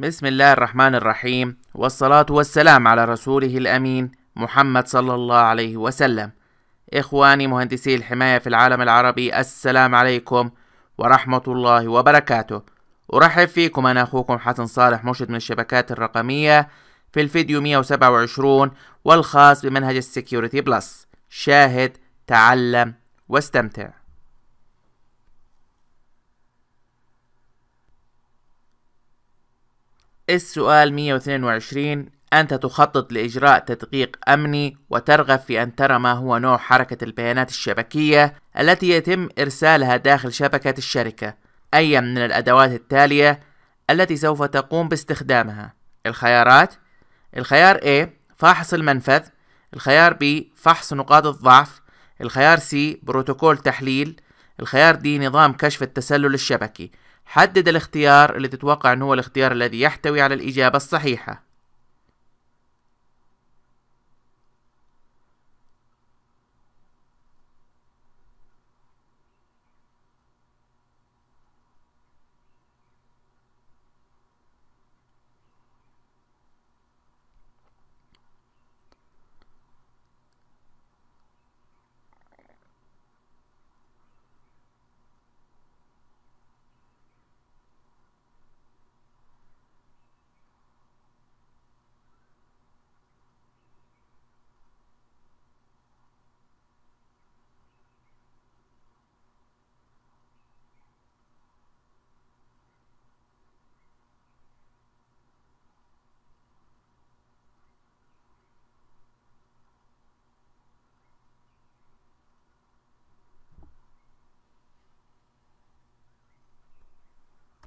بسم الله الرحمن الرحيم والصلاة والسلام على رسوله الأمين محمد صلى الله عليه وسلم إخواني مهندسي الحماية في العالم العربي السلام عليكم ورحمة الله وبركاته أرحب فيكم أنا أخوكم حسن صالح مرشد من الشبكات الرقمية في الفيديو 127 والخاص بمنهج السكيورتي بلس شاهد تعلم واستمتع السؤال 122 أنت تخطط لإجراء تدقيق أمني وترغب في أن ترى ما هو نوع حركة البيانات الشبكية التي يتم إرسالها داخل شبكة الشركة أي من الأدوات التالية التي سوف تقوم باستخدامها الخيارات الخيار A فحص المنفذ الخيار B فحص نقاط الضعف الخيار C بروتوكول تحليل الخيار D نظام كشف التسلل الشبكي حدد الاختيار الذي تتوقع أنه هو الاختيار الذي يحتوي على الإجابة الصحيحة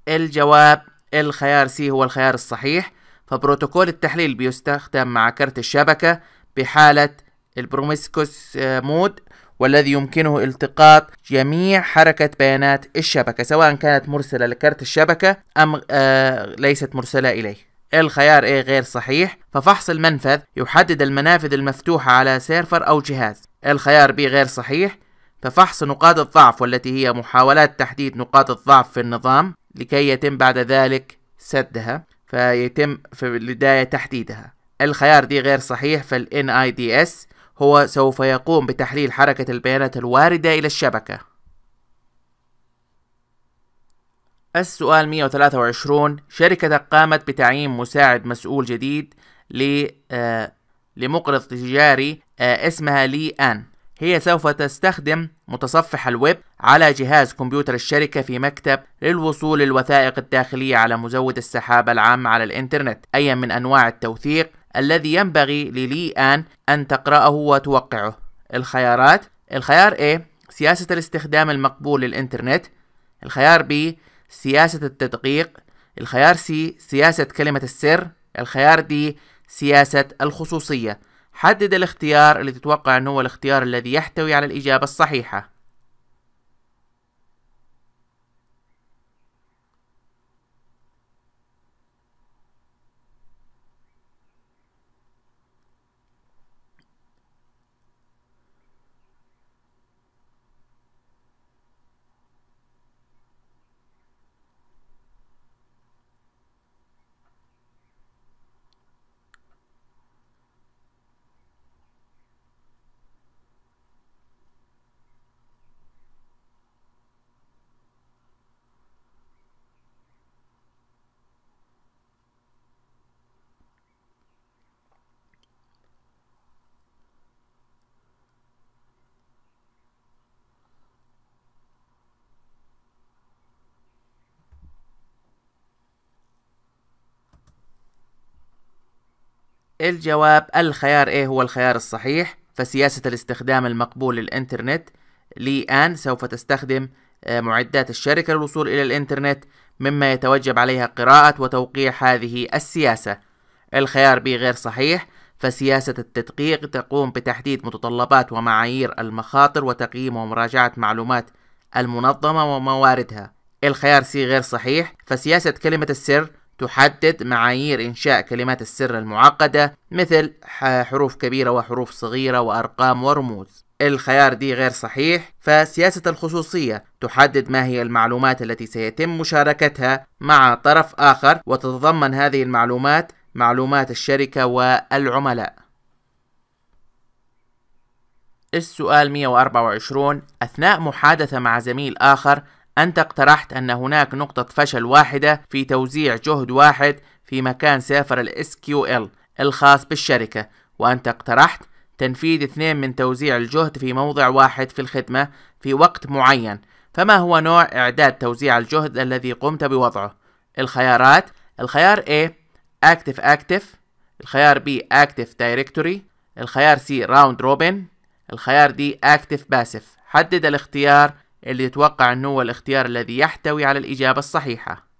الجواب الخيار سي هو الخيار الصحيح فبروتوكول التحليل بيستخدم مع كرت الشبكة بحالة البروميسكوس آه، مود والذي يمكنه التقاط جميع حركة بيانات الشبكة سواء كانت مرسلة لكرت الشبكة أم آه ليست مرسلة إليه الخيار A غير صحيح ففحص المنفذ يحدد المنافذ المفتوحة على سيرفر أو جهاز الخيار B غير صحيح ففحص نقاط الضعف والتي هي محاولات تحديد نقاط الضعف في النظام لكي يتم بعد ذلك سدها فيتم في البداية تحديدها الخيار دي غير صحيح فال NIDS هو سوف يقوم بتحليل حركة البيانات الواردة إلى الشبكة السؤال 123 شركة قامت بتعيين مساعد مسؤول جديد ل آه، لمقرض تجاري آه، اسمها لي آن هي سوف تستخدم متصفح الويب على جهاز كمبيوتر الشركة في مكتب للوصول للوثائق الداخلية على مزود السحابة العام على الإنترنت أي من أنواع التوثيق الذي ينبغي للي آن أن تقرأه وتوقعه الخيارات الخيار A سياسة الاستخدام المقبول للإنترنت الخيار B سياسة التدقيق الخيار C سياسة كلمة السر الخيار D سياسة الخصوصية حدد الاختيار اللي تتوقع أنه هو الاختيار الذي يحتوي على الإجابة الصحيحة الجواب الخيار A إيه هو الخيار الصحيح فسياسة الاستخدام المقبول للإنترنت لي آن سوف تستخدم آه، معدات الشركة للوصول إلى الإنترنت مما يتوجب عليها قراءة وتوقيع هذه السياسة الخيار B غير صحيح فسياسة التدقيق تقوم بتحديد متطلبات ومعايير المخاطر وتقييم ومراجعة معلومات المنظمة ومواردها الخيار C غير صحيح فسياسة كلمة السر تحدد معايير إنشاء كلمات السر المعقدة مثل حروف كبيرة وحروف صغيرة وأرقام ورموز الخيار دي غير صحيح فسياسة الخصوصية تحدد ما هي المعلومات التي سيتم مشاركتها مع طرف آخر وتتضمن هذه المعلومات معلومات الشركة والعملاء السؤال 124 أثناء محادثة مع زميل آخر أنت اقترحت أن هناك نقطة فشل واحدة في توزيع جهد واحد في مكان سيرفر الـ SQL الخاص بالشركة وأنت اقترحت تنفيذ اثنين من توزيع الجهد في موضع واحد في الخدمة في وقت معين فما هو نوع إعداد توزيع الجهد الذي قمت بوضعه؟ الخيارات الخيار A Active Active الخيار B Active Directory الخيار C Round Robin الخيار D Active Passive حدد الاختيار اللي يتوقع أنه هو الاختيار الذي يحتوي على الإجابة الصحيحة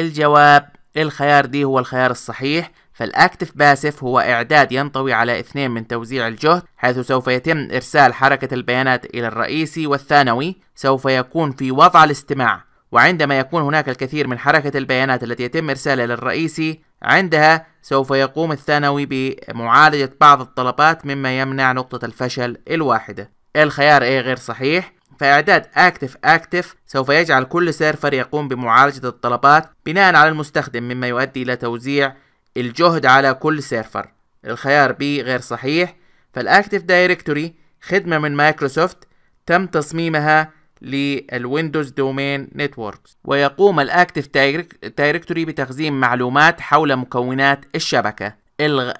الجواب الخيار دي هو الخيار الصحيح فالأكتف باسف هو إعداد ينطوي على اثنين من توزيع الجهد حيث سوف يتم إرسال حركة البيانات إلى الرئيسي والثانوي سوف يكون في وضع الاستماع وعندما يكون هناك الكثير من حركة البيانات التي يتم إرسالها للرئيسي عندها سوف يقوم الثانوي بمعالجة بعض الطلبات مما يمنع نقطة الفشل الواحدة الخيار A غير صحيح فإعداد Active Active سوف يجعل كل سيرفر يقوم بمعالجة الطلبات بناء على المستخدم مما يؤدي إلى توزيع الجهد على كل سيرفر الخيار B غير صحيح فالأكتف دايركتوري خدمة من مايكروسوفت تم تصميمها للويندوز دومين نتوركس ويقوم الأكتف دايركتوري بتخزين معلومات حول مكونات الشبكة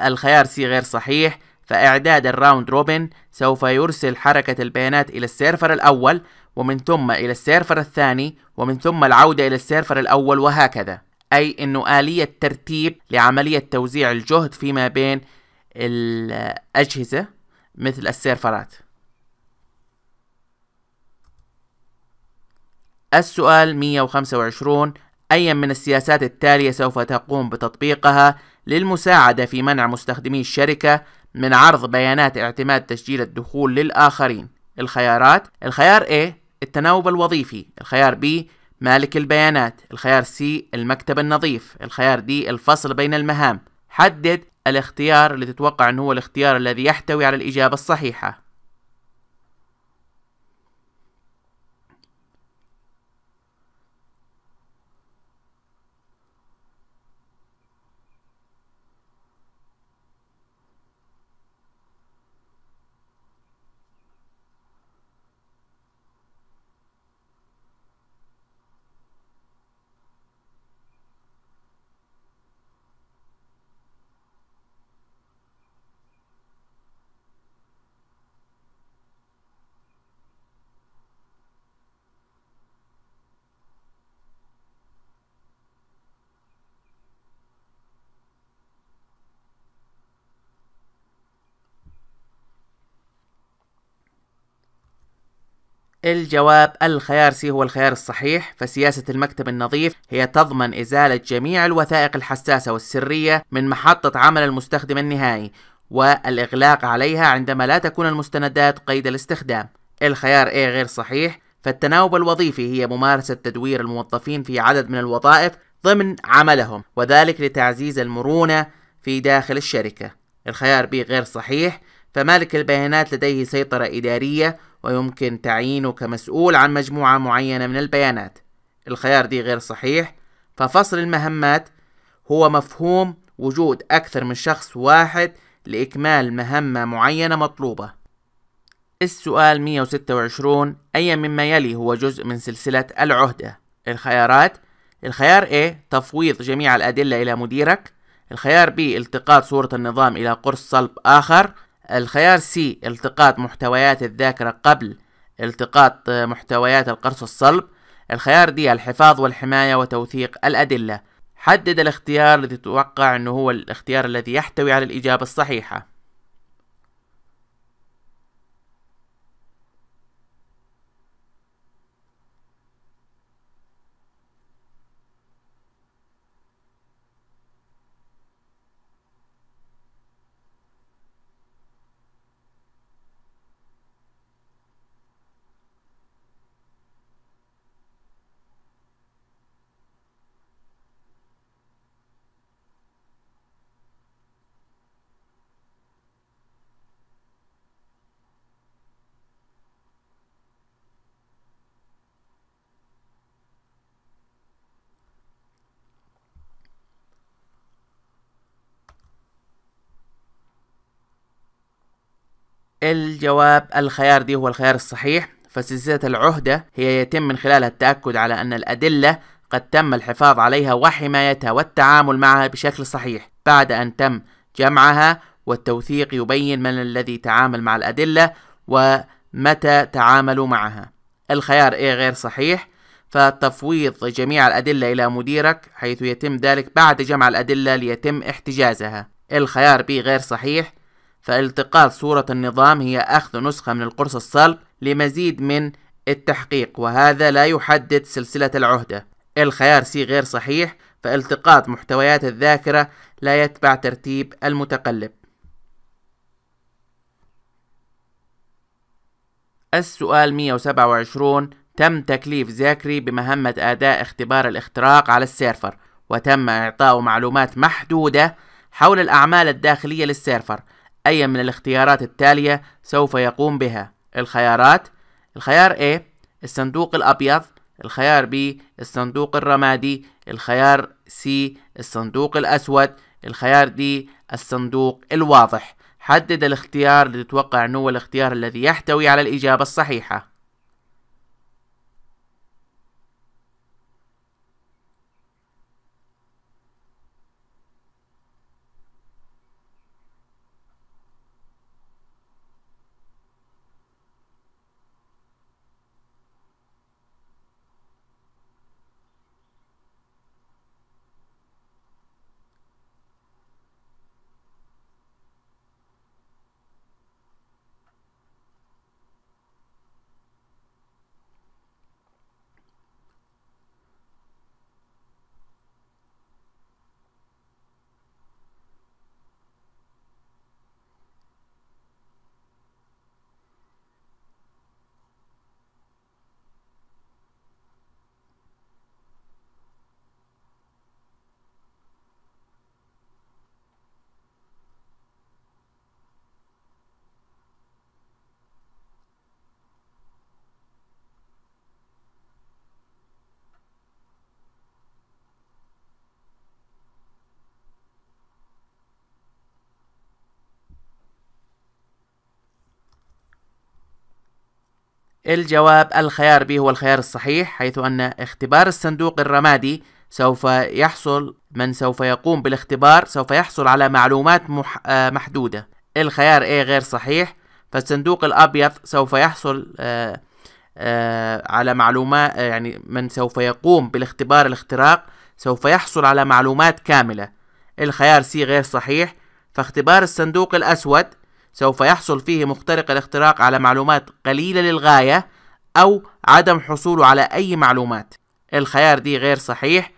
الخيار سي غير صحيح فإعداد الراوند روبن سوف يرسل حركة البيانات إلى السيرفر الأول ومن ثم إلى السيرفر الثاني ومن ثم العودة إلى السيرفر الأول وهكذا أي أنه آلية ترتيب لعملية توزيع الجهد فيما بين الأجهزة مثل السيرفرات السؤال 125 أي من السياسات التالية سوف تقوم بتطبيقها للمساعدة في منع مستخدمي الشركة من عرض بيانات اعتماد تسجيل الدخول للآخرين الخيارات الخيار A التناوب الوظيفي الخيار B مالك البيانات الخيار C المكتب النظيف الخيار D الفصل بين المهام حدد الاختيار اللي تتوقع أنه هو الاختيار الذي يحتوي على الإجابة الصحيحة الجواب الخيار سي هو الخيار الصحيح فسياسة المكتب النظيف هي تضمن إزالة جميع الوثائق الحساسة والسرية من محطة عمل المستخدم النهائي والإغلاق عليها عندما لا تكون المستندات قيد الاستخدام الخيار A غير صحيح فالتناوب الوظيفي هي ممارسة تدوير الموظفين في عدد من الوظائف ضمن عملهم وذلك لتعزيز المرونة في داخل الشركة الخيار B غير صحيح فمالك البيانات لديه سيطرة إدارية ويمكن تعيينه كمسؤول عن مجموعة معينة من البيانات الخيار دي غير صحيح ففصل المهمات هو مفهوم وجود أكثر من شخص واحد لإكمال مهمة معينة مطلوبة السؤال 126 أي مما يلي هو جزء من سلسلة العهدة الخيارات الخيار A تفويض جميع الأدلة إلى مديرك الخيار B التقاط صورة النظام إلى قرص صلب آخر الخيار سي التقاط محتويات الذاكرة قبل التقاط محتويات القرص الصلب الخيار دي الحفاظ والحماية وتوثيق الأدلة حدد الاختيار الذي تتوقع أنه هو الاختيار الذي يحتوي على الإجابة الصحيحة الجواب الخيار دي هو الخيار الصحيح فسلسلة العهدة هي يتم من خلالها التأكد على أن الأدلة قد تم الحفاظ عليها وحمايتها والتعامل معها بشكل صحيح بعد أن تم جمعها والتوثيق يبين من الذي تعامل مع الأدلة ومتى تعاملوا معها الخيار إيه غير صحيح فتفويض جميع الأدلة إلى مديرك حيث يتم ذلك بعد جمع الأدلة ليتم احتجازها الخيار بي غير صحيح فالتقاط صورة النظام هي أخذ نسخة من القرص الصلب لمزيد من التحقيق وهذا لا يحدد سلسلة العهدة الخيار سي غير صحيح فالتقاط محتويات الذاكرة لا يتبع ترتيب المتقلب السؤال 127 تم تكليف زاكري بمهمة أداء اختبار الاختراق على السيرفر وتم إعطاؤه معلومات محدودة حول الأعمال الداخلية للسيرفر أي من الاختيارات التالية سوف يقوم بها الخيارات الخيار A الصندوق الأبيض الخيار B الصندوق الرمادي الخيار C الصندوق الأسود الخيار D الصندوق الواضح حدد الاختيار لتتوقع نوع الاختيار الذي يحتوي على الإجابة الصحيحة الجواب الخيار بي هو الخيار الصحيح حيث أن اختبار الصندوق الرمادي سوف يحصل من سوف يقوم بالاختبار سوف يحصل على معلومات مح... آه، محدودة الخيار A غير صحيح فالصندوق الأبيض سوف يحصل آه، آه، على معلومات يعني من سوف يقوم بالاختبار الاختراق سوف يحصل على معلومات كاملة الخيار C غير صحيح فاختبار الصندوق الأسود سوف يحصل فيه مخترق الاختراق على معلومات قليلة للغاية أو عدم حصوله على أي معلومات الخيار دي غير صحيح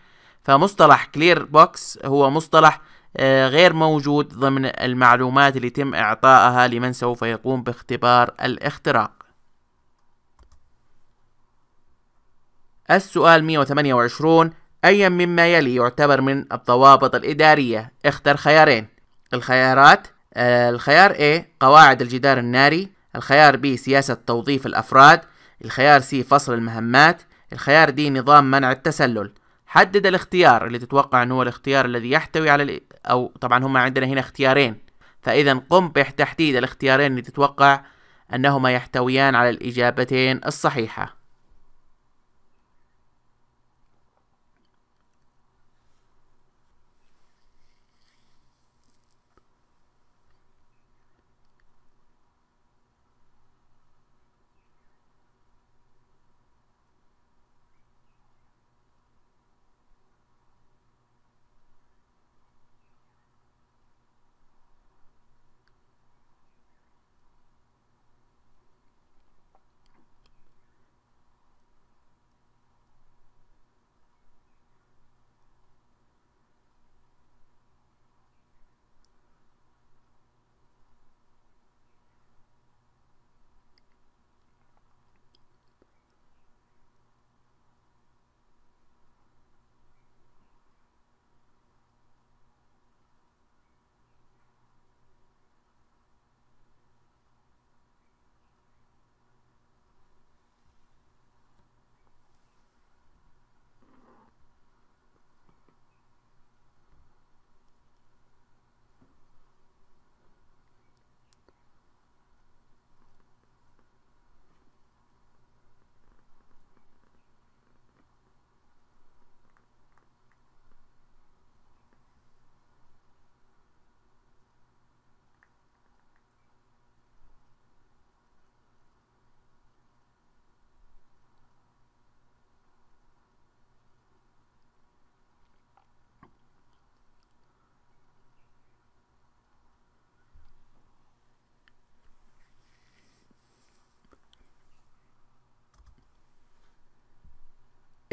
فمصطلح كلير بوكس هو مصطلح آه، غير موجود ضمن المعلومات اللي يتم إعطائها لمن سوف يقوم باختبار الاختراق السؤال 128 أي مما يلي يعتبر من الضوابط الإدارية؟ اختر خيارين الخيارات آه، الخيار A قواعد الجدار الناري الخيار B سياسة توظيف الأفراد الخيار C فصل المهمات الخيار D نظام منع التسلل حدد الاختيار اللي تتوقع أنه هو الاختيار الذي يحتوي على ال... أو طبعا هم عندنا هنا اختيارين فإذا قم بتحديد الاختيارين اللي تتوقع أنهما يحتويان على الإجابتين الصحيحة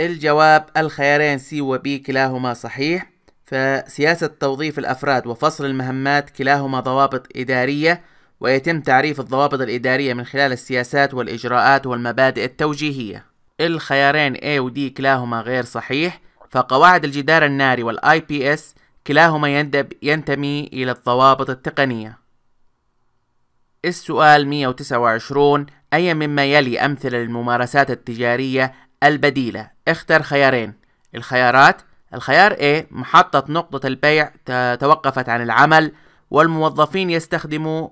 الجواب الخيارين سي وبي كلاهما صحيح فسياسة توظيف الأفراد وفصل المهمات كلاهما ضوابط إدارية ويتم تعريف الضوابط الإدارية من خلال السياسات والإجراءات والمبادئ التوجيهية الخيارين A و D كلاهما غير صحيح فقواعد الجدار الناري والـ IPS كلاهما يندب ينتمي إلى الضوابط التقنية السؤال 129 أي مما يلي أمثلة للممارسات التجارية البديلة اختر خيارين الخيارات الخيار A محطة نقطة البيع توقفت عن العمل والموظفين يستخدموا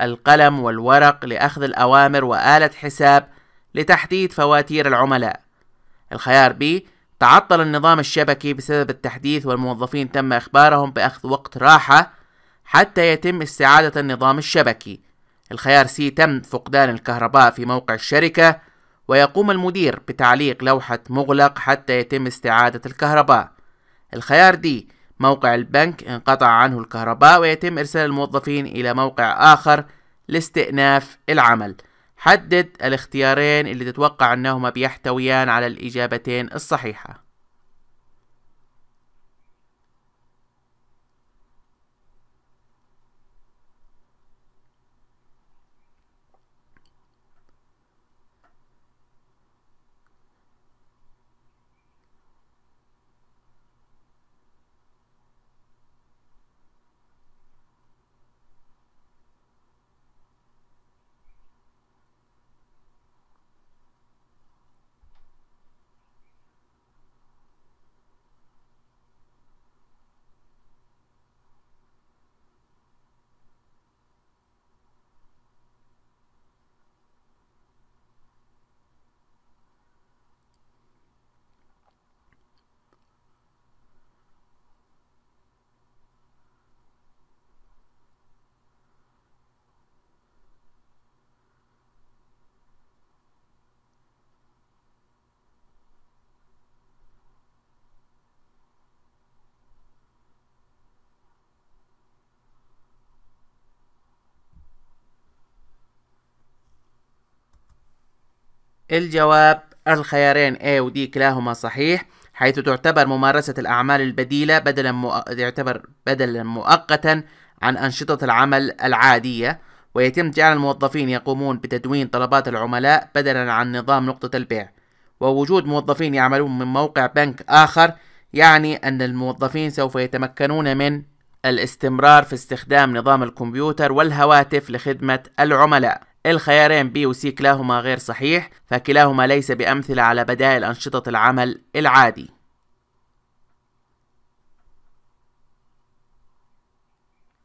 القلم والورق لأخذ الأوامر وآلة حساب لتحديد فواتير العملاء الخيار B تعطل النظام الشبكي بسبب التحديث والموظفين تم إخبارهم بأخذ وقت راحة حتى يتم استعادة النظام الشبكي الخيار C تم فقدان الكهرباء في موقع الشركة ويقوم المدير بتعليق لوحة مغلق حتى يتم استعادة الكهرباء الخيار دي موقع البنك انقطع عنه الكهرباء ويتم إرسال الموظفين إلى موقع آخر لاستئناف العمل حدد الاختيارين اللي تتوقع أنهما بيحتويان على الإجابتين الصحيحة الجواب الخيارين A و D كلاهما صحيح حيث تعتبر ممارسة الأعمال البديلة بدلا مؤ... يعتبر بدلا مؤقتا عن أنشطة العمل العادية ويتم جعل الموظفين يقومون بتدوين طلبات العملاء بدلا عن نظام نقطة البيع ووجود موظفين يعملون من موقع بنك آخر يعني أن الموظفين سوف يتمكنون من الاستمرار في استخدام نظام الكمبيوتر والهواتف لخدمة العملاء الخيارين بي وسي كلاهما غير صحيح فكلاهما ليس بأمثلة على بدائل أنشطة العمل العادي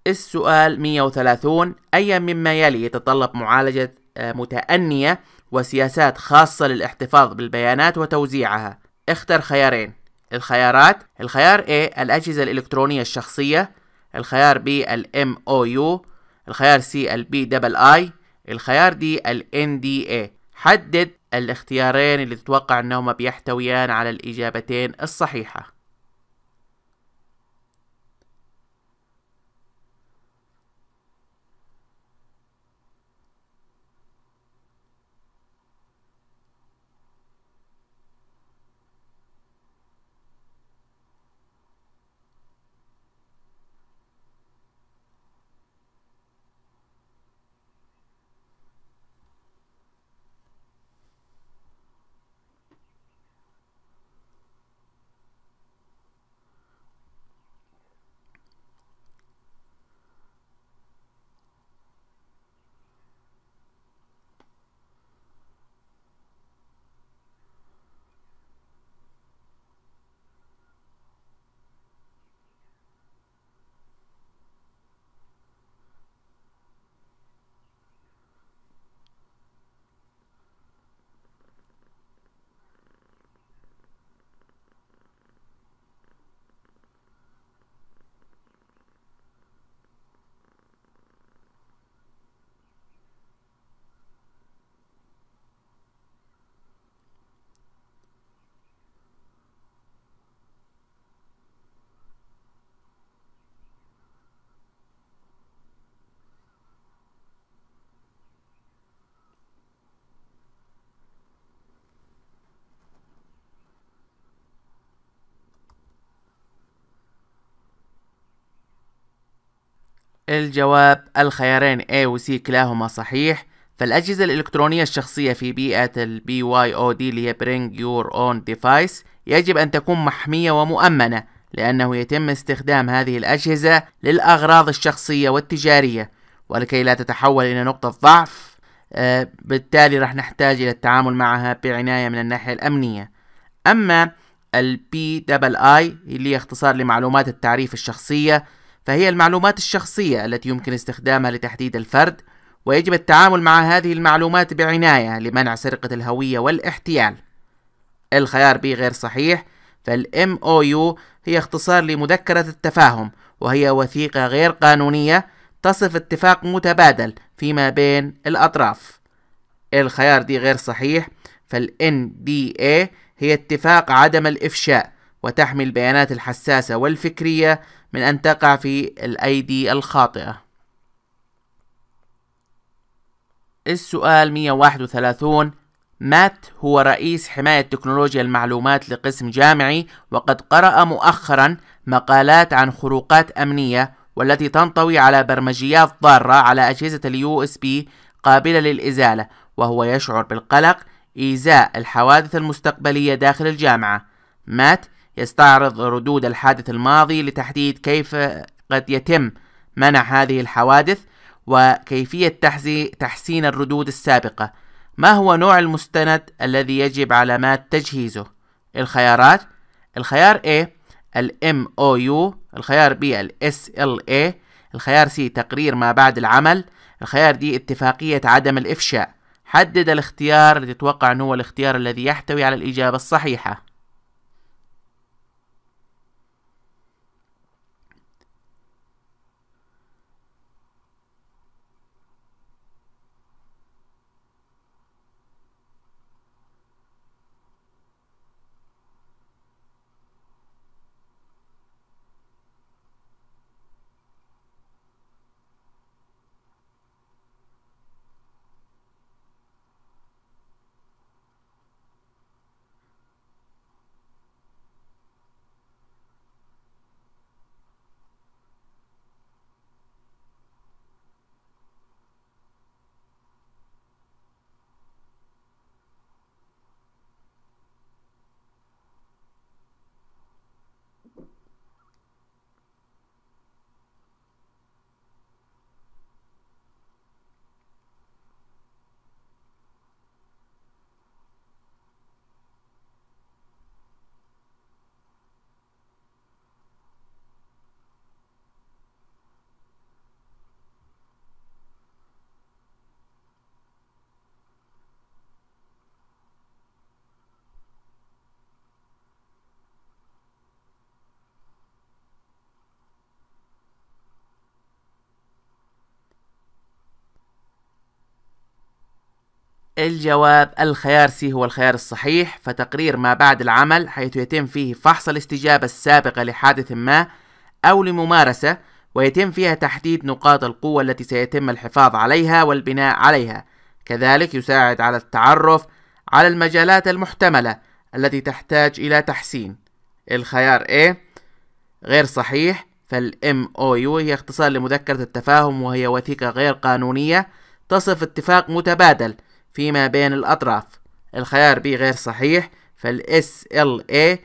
السؤال 130 أي مما يلي يتطلب معالجة آه، متأنية وسياسات خاصة للاحتفاظ بالبيانات وتوزيعها اختر خيارين الخيارات الخيار A الأجهزة الإلكترونية الشخصية الخيار B الـ MOU الخيار C الـ BII الخيار دي ال NDA حدد الاختيارين اللي تتوقع انهما بيحتويان على الاجابتين الصحيحه الجواب الخيارين A و C كلاهما صحيح فالأجهزة الإلكترونية الشخصية في بيئة الـ BYOD اللي هي Bring Your Own Device يجب أن تكون محمية ومؤمنة لأنه يتم استخدام هذه الأجهزة للأغراض الشخصية والتجارية ولكي لا تتحول إلى نقطة ضعف آه بالتالي راح نحتاج إلى التعامل معها بعناية من الناحية الأمنية أما الـ PII اللي هي اختصار لمعلومات التعريف الشخصية فهي المعلومات الشخصية التي يمكن استخدامها لتحديد الفرد ويجب التعامل مع هذه المعلومات بعناية لمنع سرقة الهوية والاحتيال الخيار بي غير صحيح فالـ MOU هي اختصار لمذكرة التفاهم وهي وثيقة غير قانونية تصف اتفاق متبادل فيما بين الأطراف الخيار دي غير صحيح فالـ NDA هي اتفاق عدم الافشاء وتحمي البيانات الحساسة والفكرية من أن تقع في الأيدي الخاطئة السؤال 131 مات هو رئيس حماية تكنولوجيا المعلومات لقسم جامعي وقد قرأ مؤخرا مقالات عن خروقات أمنية والتي تنطوي على برمجيات ضارة على أجهزة اليو اس بي قابلة للإزالة وهو يشعر بالقلق إزاء الحوادث المستقبلية داخل الجامعة مات يستعرض ردود الحادث الماضي لتحديد كيف قد يتم منع هذه الحوادث وكيفية تحسين الردود السابقة ما هو نوع المستند الذي يجب علامات تجهيزه الخيارات الخيار A الـ MOU الخيار B الـ SLA إيه، الخيار C تقرير ما بعد العمل الخيار D اتفاقية عدم الإفشاء حدد الاختيار اللي تتوقع أنه هو الاختيار الذي يحتوي على الإجابة الصحيحة الجواب الخيار سي هو الخيار الصحيح فتقرير ما بعد العمل حيث يتم فيه فحص الاستجابة السابقة لحادث ما أو لممارسة ويتم فيها تحديد نقاط القوة التي سيتم الحفاظ عليها والبناء عليها كذلك يساعد على التعرف على المجالات المحتملة التي تحتاج إلى تحسين الخيار A غير صحيح فالـ MOU هي اختصار لمذكرة التفاهم وهي وثيقة غير قانونية تصف اتفاق متبادل فيما بين الأطراف الخيار بي غير صحيح فال SLA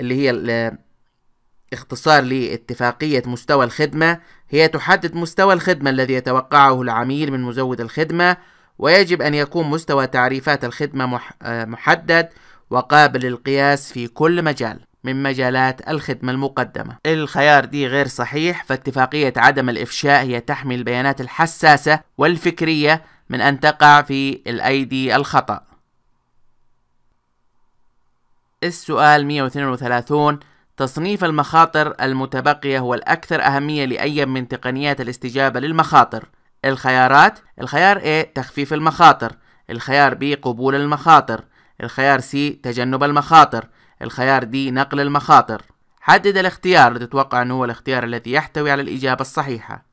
اللي هي اختصار لاتفاقية مستوى الخدمة هي تحدد مستوى الخدمة الذي يتوقعه العميل من مزود الخدمة ويجب أن يكون مستوى تعريفات الخدمة محدد وقابل للقياس في كل مجال من مجالات الخدمة المقدمة الخيار دي غير صحيح فاتفاقية عدم الإفشاء هي تحمي البيانات الحساسة والفكرية من أن تقع في الأيدي الخطأ السؤال 132 تصنيف المخاطر المتبقية هو الأكثر أهمية لأي من تقنيات الاستجابة للمخاطر الخيارات الخيار A تخفيف المخاطر الخيار B قبول المخاطر الخيار C تجنب المخاطر الخيار دي نقل المخاطر حدد الاختيار لتتوقع أنه هو الاختيار الذي يحتوي على الإجابة الصحيحة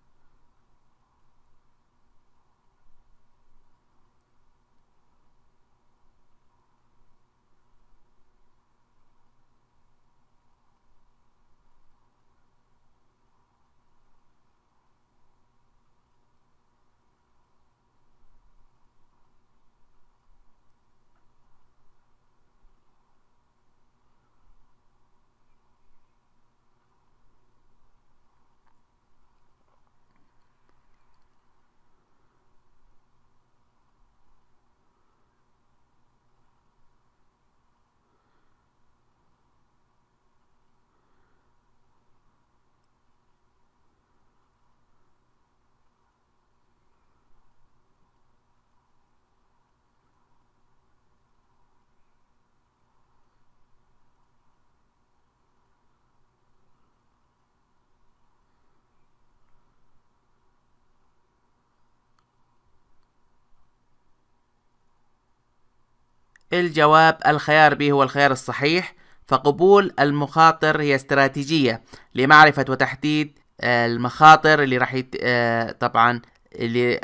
الجواب الخيار B هو الخيار الصحيح فقبول المخاطر هي استراتيجية لمعرفة وتحديد آه، المخاطر اللي راح يت... آه، طبعا اللي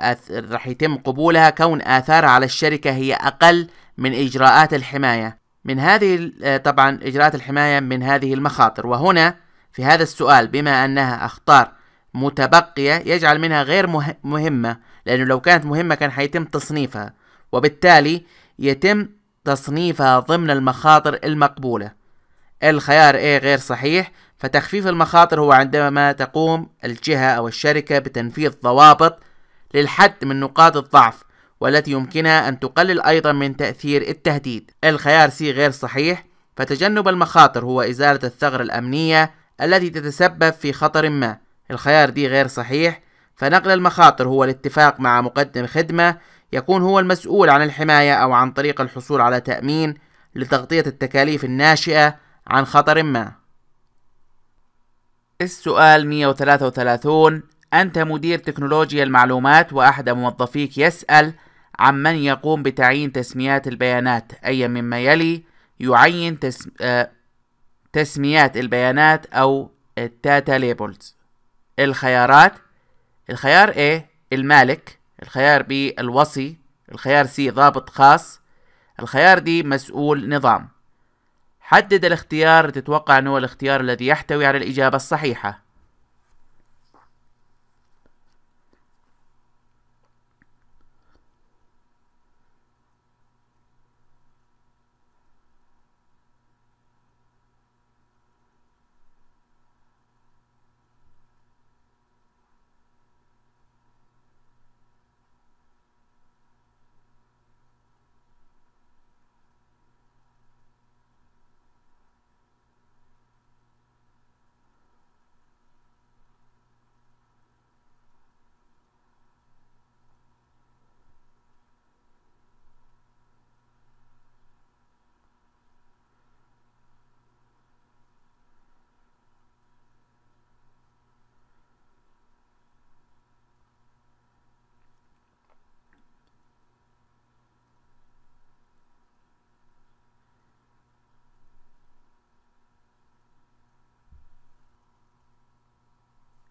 راح يتم قبولها كون آثارها على الشركة هي أقل من إجراءات الحماية من هذه آه، طبعا إجراءات الحماية من هذه المخاطر وهنا في هذا السؤال بما أنها أخطار متبقية يجعل منها غير مهمة لأنه لو كانت مهمة كان حيتم تصنيفها وبالتالي يتم تصنيفها ضمن المخاطر المقبولة الخيار A غير صحيح فتخفيف المخاطر هو عندما تقوم الجهة أو الشركة بتنفيذ ضوابط للحد من نقاط الضعف والتي يمكنها أن تقلل أيضا من تأثير التهديد الخيار C غير صحيح فتجنب المخاطر هو إزالة الثغرة الأمنية التي تتسبب في خطر ما الخيار D غير صحيح فنقل المخاطر هو الاتفاق مع مقدم خدمة يكون هو المسؤول عن الحماية أو عن طريق الحصول على تأمين لتغطية التكاليف الناشئة عن خطر ما. السؤال 133 أنت مدير تكنولوجيا المعلومات وأحد موظفيك يسأل عن من يقوم بتعيين تسميات البيانات أي مما يلي يعين تسم... آه، تسميات البيانات أو التاتا ليبلز الخيارات الخيار A المالك الخيار بي الوصي الخيار سي ضابط خاص الخيار دي مسؤول نظام حدد الاختيار تتوقع أنه هو الاختيار الذي يحتوي على الإجابة الصحيحة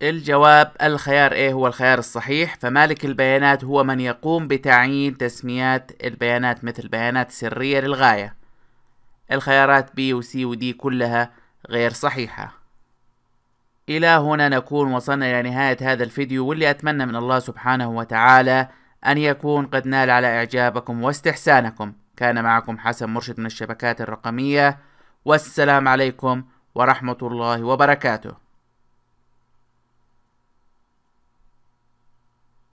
الجواب الخيار A إيه هو الخيار الصحيح فمالك البيانات هو من يقوم بتعيين تسميات البيانات مثل بيانات سرية للغاية الخيارات B و C و D كلها غير صحيحة إلى هنا نكون وصلنا إلى نهاية هذا الفيديو واللي أتمنى من الله سبحانه وتعالى أن يكون قد نال على إعجابكم واستحسانكم كان معكم حسن مرشد من الشبكات الرقمية والسلام عليكم ورحمة الله وبركاته